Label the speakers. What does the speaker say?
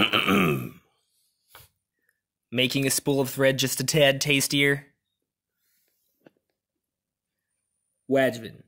Speaker 1: Making a spool of thread just a tad
Speaker 2: tastier. Wadgman.